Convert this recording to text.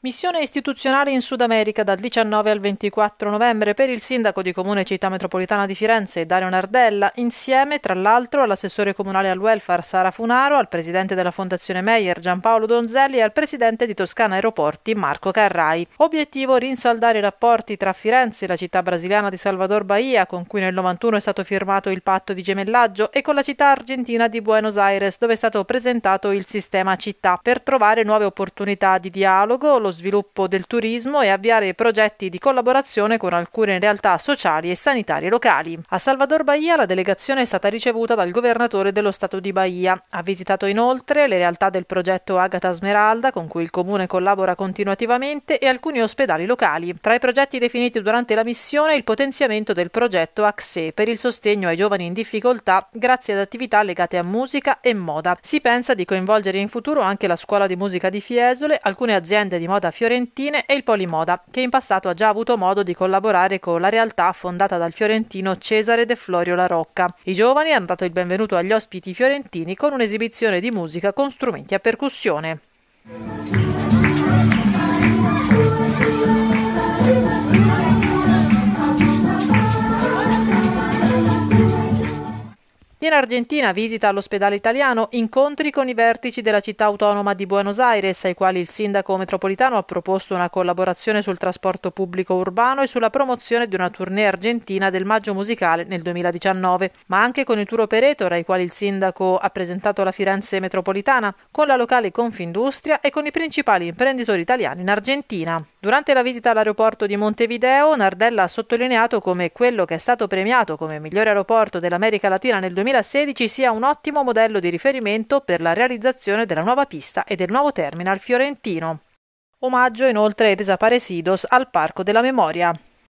Missione istituzionale in Sud America dal 19 al 24 novembre per il sindaco di Comune Città Metropolitana di Firenze Dario Nardella, insieme tra l'altro all'assessore comunale al welfare Sara Funaro, al presidente della Fondazione Meyer Giampaolo Donzelli e al presidente di Toscana Aeroporti Marco Carrai. Obiettivo rinsaldare i rapporti tra Firenze e la città brasiliana di Salvador Bahia, con cui nel 91 è stato firmato il patto di gemellaggio, e con la città argentina di Buenos Aires, dove è stato presentato il sistema città, per trovare nuove opportunità di dialogo, lo lo sviluppo del turismo e avviare progetti di collaborazione con alcune realtà sociali e sanitarie locali. A Salvador Bahia la delegazione è stata ricevuta dal governatore dello Stato di Bahia. Ha visitato inoltre le realtà del progetto Agata Smeralda, con cui il comune collabora continuativamente, e alcuni ospedali locali. Tra i progetti definiti durante la missione il potenziamento del progetto AXE per il sostegno ai giovani in difficoltà grazie ad attività legate a musica e moda. Si pensa di coinvolgere in futuro anche la scuola di musica di Fiesole, alcune aziende di moda Moda Fiorentine e il Polimoda, che in passato ha già avuto modo di collaborare con la realtà fondata dal fiorentino Cesare De Florio La Rocca. I giovani hanno dato il benvenuto agli ospiti fiorentini con un'esibizione di musica con strumenti a percussione. In Argentina visita all'ospedale italiano, incontri con i vertici della città autonoma di Buenos Aires, ai quali il sindaco metropolitano ha proposto una collaborazione sul trasporto pubblico urbano e sulla promozione di una tournée argentina del maggio musicale nel 2019, ma anche con i tour operator ai quali il sindaco ha presentato la Firenze metropolitana, con la locale Confindustria e con i principali imprenditori italiani in Argentina. Durante la visita all'aeroporto di Montevideo, Nardella ha sottolineato come quello che è stato premiato come miglior aeroporto dell'America Latina nel 2016 sia un ottimo modello di riferimento per la realizzazione della nuova pista e del nuovo terminal fiorentino. Omaggio inoltre ai Desaparecidos al Parco della Memoria.